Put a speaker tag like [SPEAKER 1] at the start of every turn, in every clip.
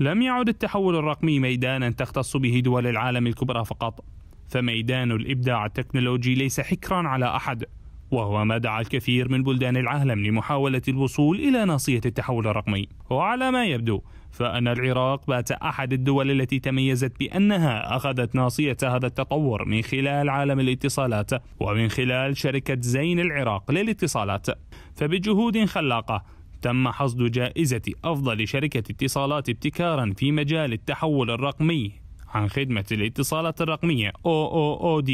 [SPEAKER 1] لم يعد التحول الرقمي ميدانا تختص به دول العالم الكبرى فقط فميدان الإبداع التكنولوجي ليس حكرا على أحد وهو ما دعا الكثير من بلدان العالم لمحاولة الوصول إلى ناصية التحول الرقمي وعلى ما يبدو فأن العراق بات أحد الدول التي تميزت بأنها أخذت ناصية هذا التطور من خلال عالم الاتصالات ومن خلال شركة زين العراق للاتصالات فبجهود خلاقة تم حصد جائزة أفضل شركة اتصالات ابتكارا في مجال التحول الرقمي عن خدمة الاتصالات الرقمية OOOD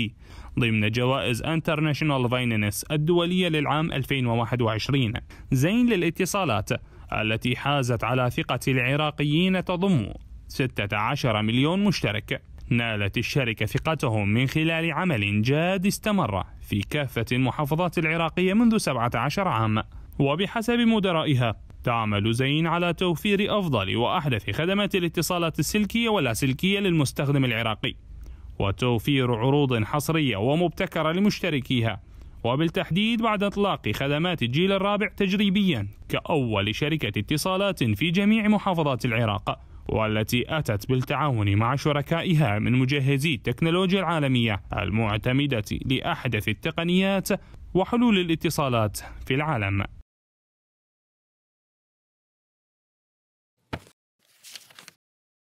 [SPEAKER 1] ضمن جوائز انترناشونال فاينانس الدولية للعام 2021 زين للاتصالات التي حازت على ثقة العراقيين تضم 16 مليون مشترك نالت الشركة ثقتهم من خلال عمل جاد استمر في كافة المحافظات العراقية منذ 17 عام وبحسب مدرائها تعمل زين على توفير أفضل وأحدث خدمات الاتصالات السلكية واللاسلكية للمستخدم العراقي وتوفير عروض حصرية ومبتكرة لمشتركيها وبالتحديد بعد اطلاق خدمات الجيل الرابع تجريبيا كاول شركه اتصالات في جميع محافظات العراق والتي اتت بالتعاون مع شركائها من مجهزي التكنولوجيا العالميه المعتمده لاحدث التقنيات وحلول الاتصالات في العالم